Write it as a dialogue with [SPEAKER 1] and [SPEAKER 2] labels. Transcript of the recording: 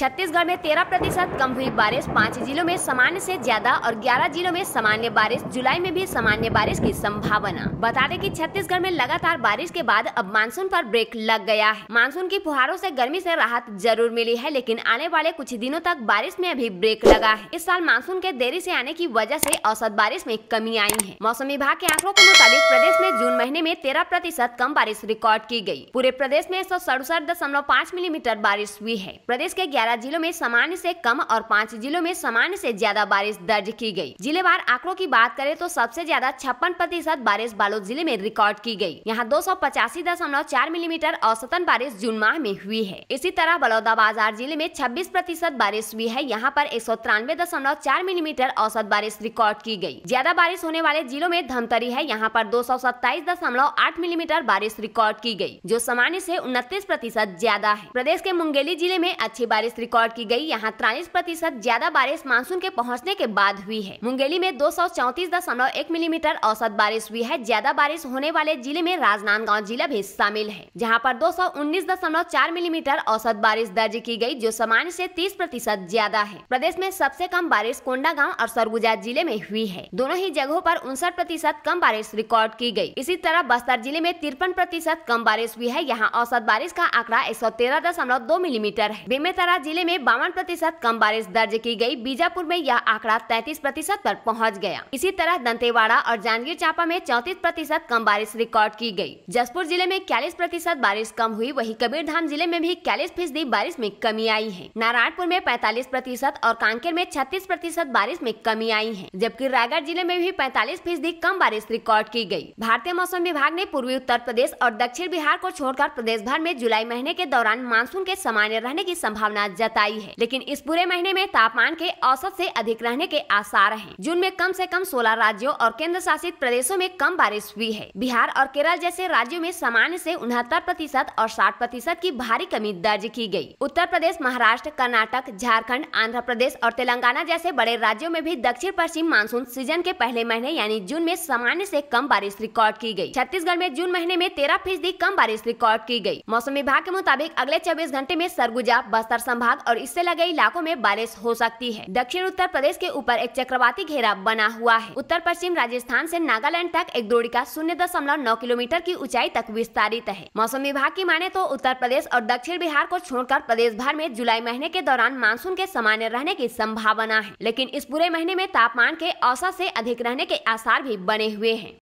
[SPEAKER 1] छत्तीसगढ़ में 13 प्रतिशत कम हुई बारिश पाँच जिलों में सामान्य से ज्यादा और 11 जिलों में सामान्य बारिश जुलाई में भी सामान्य बारिश की संभावना बता दें कि छत्तीसगढ़ में लगातार बारिश के बाद अब मानसून पर ब्रेक लग गया है मानसून की फुहारों से गर्मी से राहत जरूर मिली है लेकिन आने वाले कुछ दिनों तक बारिश में अभी ब्रेक लगा है इस साल मानसून के देरी ऐसी आने की वजह ऐसी औसत बारिश में कमी आई है मौसम विभाग के आंकड़ों के मुताबिक प्रदेश में जून महीने में तेरह प्रतिशत कम बारिश रिकॉर्ड की गयी पूरे प्रदेश में एक सौ मिलीमीटर बारिश हुई है प्रदेश के ग्यारह ग्यारह जिलों में सामान्य से कम और पाँच जिलों में सामान्य से ज्यादा बारिश दर्ज की गई जिलेवार आंकड़ों की बात करें तो सबसे ज्यादा छप्पन प्रतिशत बारिश बालोद जिले में रिकॉर्ड की गई यहाँ दो मिलीमीटर औसतन बारिश जून माह में हुई है इसी तरह बलौदाबाजार जिले में छब्बीस प्रतिशत बारिश हुई है यहाँ पर एक मिलीमीटर औसत बारिश रिकॉर्ड की गयी ज्यादा बारिश होने वाले जिलों में धमतरी है यहाँ पर दो मिलीमीटर बारिश रिकॉर्ड की गयी जो सामान्य से उनतीस प्रतिशत ज्यादा है प्रदेश के मुंगेली जिले में अच्छी बारिश रिकॉर्ड की गई यहां तिरालीस प्रतिशत ज्यादा बारिश मानसून के पहुंचने के बाद हुई है मुंगेली में दो मिलीमीटर औसत बारिश हुई है ज्यादा बारिश होने वाले जिले में राजनांदगांव जिला भी शामिल है जहाँ पर 219.4 मिलीमीटर औसत बारिश दर्ज की गई जो सामान्य से 30 प्रतिशत ज्यादा है प्रदेश में सबसे कम बारिश कोंडागांव और सरगुजा जिले में हुई है दोनों ही जगहों पर उनसठ प्रतिशत कम बारिश रिकॉर्ड की गई इसी तरह बस्तर जिले में तिरपन प्रतिशत कम बारिश हुई है यहाँ औसत बारिश का आंकड़ा एक मिलीमीटर है बेमेतरा जिले में बावन प्रतिशत कम बारिश दर्ज की गई बीजापुर में यह आंकड़ा तैतीस प्रतिशत आरोप पहुँच गया इसी तरह दंतेवाड़ा और जांजगीर चांपा में चौतीस प्रतिशत कम बारिश रिकॉर्ड की गयी जसपुर जिले में इक्यालीस प्रतिशत बारिश कम हुई वही कबीरधाम जिले में भी इक्यालीस फीसदी बारिश में कमी आई है नारायणपुर में पैतालीस प्रतिशत और कांकेर में छत्तीस प्रतिशत बारिश में कमी आई है जबकि रायगढ़ जिले में भी पैतालीस फीसदी कम बारिश रिकॉर्ड की गयी भारतीय मौसम विभाग ने पूर्वी उत्तर प्रदेश और दक्षिण बिहार को छोड़कर प्रदेश भर में जुलाई महीने के दौरान मानसून के सामान्य रहने की संभावना जताई है लेकिन इस पूरे महीने में तापमान के औसत से अधिक रहने के आसार हैं। जून में कम से कम 16 राज्यों और केंद्र शासित प्रदेशों में कम बारिश हुई है बिहार और केरल जैसे राज्यों में सामान्य से उनहत्तर प्रतिशत और साठ प्रतिशत की भारी कमी दर्ज की गई। उत्तर प्रदेश महाराष्ट्र कर्नाटक झारखण्ड आंध्र प्रदेश और तेलंगाना जैसे बड़े राज्यों में भी दक्षिण पश्चिम मानसून सीजन के पहले महीने यानी जून में सामान्य से कम बारिश रिकॉर्ड की गई। छत्तीसगढ़ में जून महीने में तेरह फीसदी कम बारिश रिकॉर्ड की गई मौसम विभाग के मुताबिक अगले चौबीस घंटे में सरगुजा बस्तर संभाग भाग और इससे लगे इलाकों में बारिश हो सकती है दक्षिण उत्तर प्रदेश के ऊपर एक चक्रवाती घेरा बना हुआ है उत्तर पश्चिम राजस्थान से नागालैंड तक एक द्रोड़िका शून्य दशमलव नौ किलोमीटर की ऊंचाई तक विस्तारित है मौसम विभाग की माने तो उत्तर प्रदेश और दक्षिण बिहार को छोड़कर प्रदेश भर में जुलाई महीने के दौरान मानसून के सामान्य रहने की संभावना है लेकिन इस पूरे महीने में तापमान के औसत से अधिक रहने के आसार भी बने हुए हैं